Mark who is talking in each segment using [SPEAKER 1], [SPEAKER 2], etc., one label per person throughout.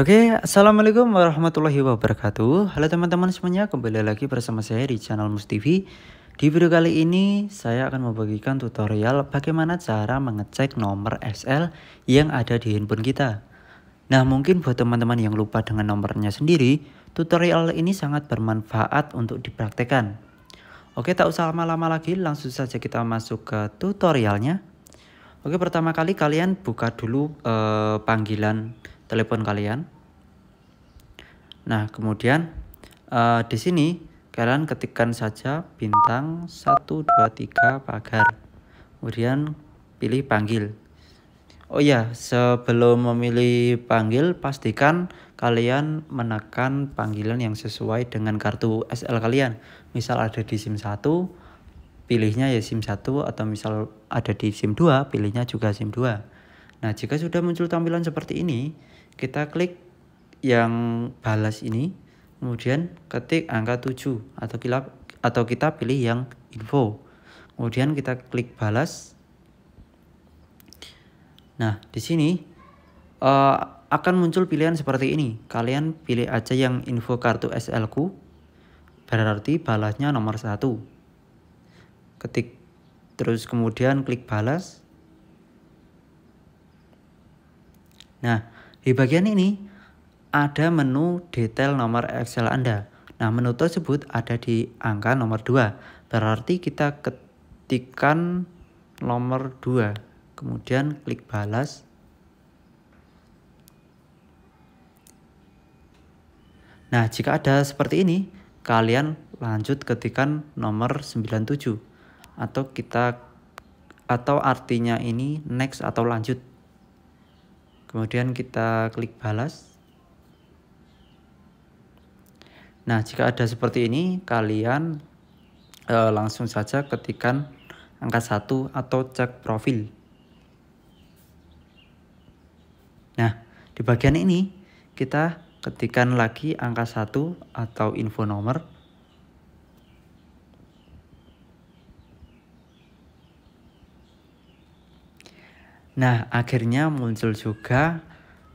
[SPEAKER 1] Oke, okay, Assalamualaikum warahmatullahi wabarakatuh Halo teman-teman semuanya, kembali lagi bersama saya di channel Mus TV Di video kali ini, saya akan membagikan tutorial bagaimana cara mengecek nomor SL yang ada di handphone kita Nah, mungkin buat teman-teman yang lupa dengan nomornya sendiri Tutorial ini sangat bermanfaat untuk dipraktekan Oke, tak usah lama-lama lagi, langsung saja kita masuk ke tutorialnya Oke, pertama kali kalian buka dulu uh, panggilan telepon kalian. Nah, kemudian uh, di sini kalian ketikkan saja bintang 123 pagar. Kemudian pilih panggil. Oh ya, sebelum memilih panggil pastikan kalian menekan panggilan yang sesuai dengan kartu SL kalian. Misal ada di SIM 1, pilihnya ya SIM 1 atau misal ada di SIM 2, pilihnya juga SIM 2. Nah, jika sudah muncul tampilan seperti ini, kita klik yang balas ini, kemudian ketik angka 7 atau kita atau kita pilih yang info. Kemudian kita klik balas. Nah, di sini uh, akan muncul pilihan seperti ini. Kalian pilih aja yang info kartu SLku, Berarti balasnya nomor satu. Ketik terus kemudian klik balas. Nah, di bagian ini ada menu detail nomor Excel Anda. Nah, menu tersebut ada di angka nomor 2. Berarti kita ketikkan nomor 2. Kemudian klik balas. Nah, jika ada seperti ini, kalian lanjut ketikan nomor 97 atau kita atau artinya ini next atau lanjut Kemudian kita klik balas. Nah, jika ada seperti ini, kalian e, langsung saja ketikkan angka 1 atau cek profil. Nah, di bagian ini kita ketikkan lagi angka 1 atau info nomor Nah, akhirnya muncul juga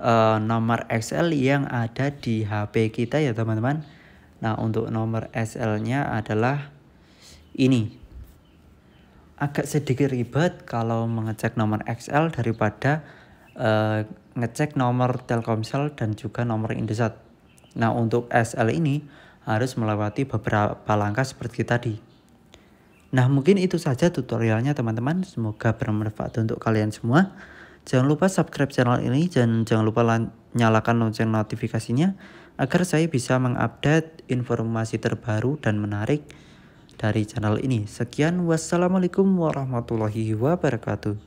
[SPEAKER 1] uh, nomor XL yang ada di HP kita ya, teman-teman. Nah, untuk nomor xl nya adalah ini. Agak sedikit ribet kalau mengecek nomor XL daripada uh, ngecek nomor Telkomsel dan juga nomor Indosat. Nah, untuk XL ini harus melewati beberapa langkah seperti tadi. Nah mungkin itu saja tutorialnya teman-teman. Semoga bermanfaat untuk kalian semua. Jangan lupa subscribe channel ini dan jangan lupa nyalakan lonceng notifikasinya agar saya bisa mengupdate informasi terbaru dan menarik dari channel ini. Sekian wassalamualaikum warahmatullahi wabarakatuh.